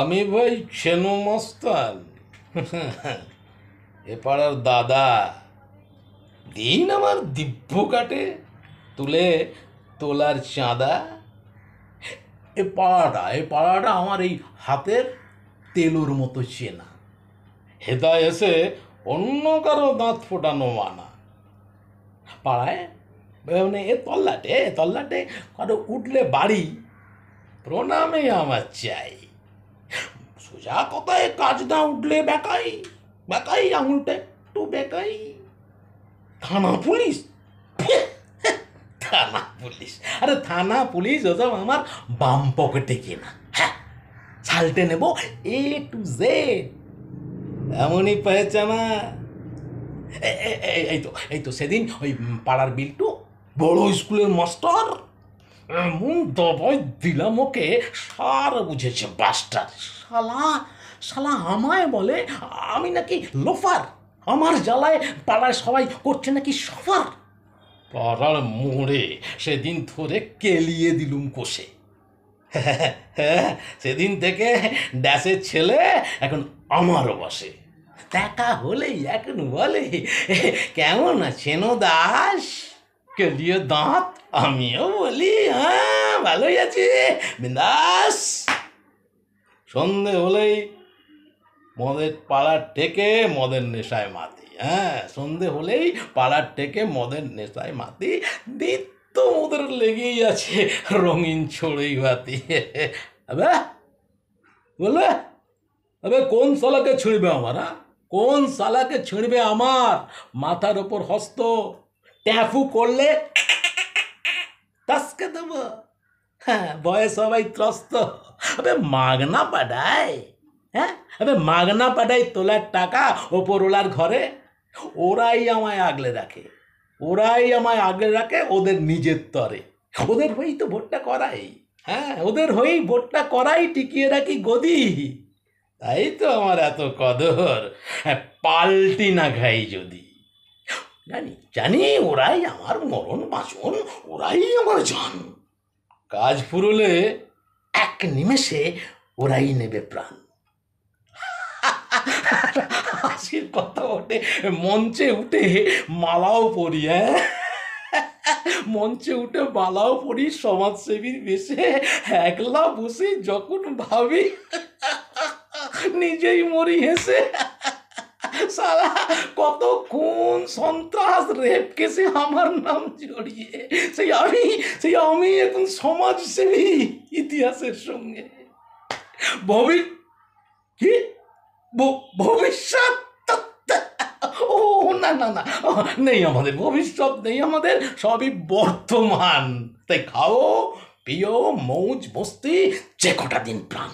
আমি ভাই ছেনু মস্তান এ পাড়ার দাদা দিন আমার দিব্য কাটে তুলে তোলার চাঁদা এ পাড়াটা এ পাড়াটা আমার এই হাতের তেলুর মতো চেনা হেদা এসে অন্য কারো দাঁত ফোটানো মানা পাড়ায় মানে এ তল্লাটে তল্লাটে কারো উঠলে বাড়ি প্রণামে আমার চাই সোজা কথায় কাজ না উঠলে বেকাই বেকাই আঙুলটা একটু বেকাই থানা পুলিশ থানা পুলিশ আরে থানা পুলিশ ওসব আমার বাম পকেটে কেনা হ্যাঁ ছালটে নেব এ টু জেড এমনই পেয়েছানা এই তো এই তো সেদিন ওই পাড়ার বিলটু বড় স্কুলের মাস্টার এমন দবাই দিলাম ওকে সার বুঝেছে বাস্টার শালা শালা আমায় বলে আমি নাকি লোফার আমার জ্বালায় পাড়ায় সবাই করছে নাকি সফার পাড়ার মোড়ে সেদিন ধরে কেলিয়ে দিলুম কোষে সেদিন থেকে ড্যাসের ছেলে এখন আমারও বসে দেখা হলেই এখন বলে কেমন আছেন দাস কেলিয়ে দাঁত আমিও বলি হ্যাঁ ভালোই আছি বিন্দাস সন্ধে হলেই মদের পাড়ার টেকে মদের নেশায় মাতি হ্যাঁ সন্ধে হলেই পাড়ার টেকে মদের নেশায় মাতি দিত্য মদের লেগেই আছে রঙিন ছড়েই বাতি আবে বললে আবে কোন সালাকে ছিঁড়বে আমার হ্যাঁ কোন সালাকে ছিঁড়বে আমার মাথার ওপর হস্ত ট্যাফু করলে টাসকে দেব হ্যাঁ বয়ে সবাই ত্রস্ত আবে মাগনা পাঠায় হ্যাঁ আবে মাগনা পাঠায় তোলার টাকা ওপরওলার ঘরে ওরাই আমায় আগলে রাখে ওরাই আমায় আগলে রাখে ওদের নিজের তরে ওদের হয়েই তো ভোটটা করাই হ্যাঁ ওদের হয়েই ভোটটা করাই টিকিয়ে রাখি গদি তাই তো আমার এত কদর হ্যাঁ পাল্টি না খাই যদি জানি জানি ওরাই আমার মরণ বাঁচন ওরাই আমার জান কাজ ফুরলে এক নিমেষে ওরাই নেবে প্রাণ হাসির কথা ওঠে মঞ্চে উঠে মালাও পরি হ্যাঁ মঞ্চে উঠে মালাও পরি সমাজসেবীর বেশে একলা বসে যখন ভাবি নিজেই মরি হেসে সারা কত খুন সন্ত্রাস রেপ কেসে আমার নাম জড়িয়ে সেই আমি সেই আমি এখন সমাজসেবী ইতিহাসের সঙ্গে ভবি কি ভবিষ্যৎ ও না না না নেই আমাদের ভবিষ্যৎ নেই আমাদের সবই বর্তমান তাই খাও প্রিয় মৌজ বস্তি যে কটা দিন প্রাণ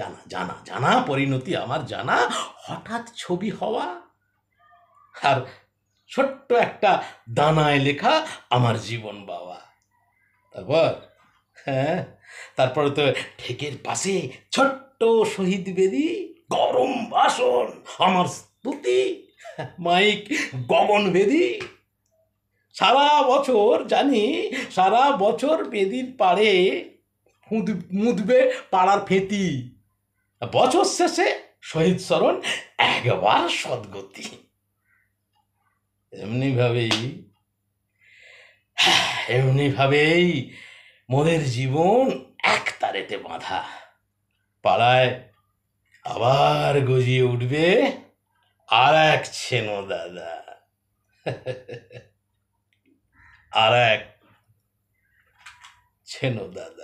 জানা জানা জানা পরিণতি আমার জানা হঠাৎ ছবি হওয়া আর ছোট্ট একটা দানায় লেখা আমার জীবন বাবা তারপর হ্যাঁ তারপরে তো ঠেকের পাশে ছোট্ট শহীদ বেদি গরম বাসন আমার স্তুতি মাইক গগন বেদি সারা বছর জানি সারা বছর বেদির পাড়ে মুদবে পাড়ার ফেতি বছর শেষে শহীদ স্মরণ একবার সদ্গতি এমনিভাবেই এমনিভাবেই মনের জীবন এক তারেতে বাঁধা পাড়ায় আবার গজিয়ে উঠবে আর এক ছেনো দাদা আর এক ছেনো দাদা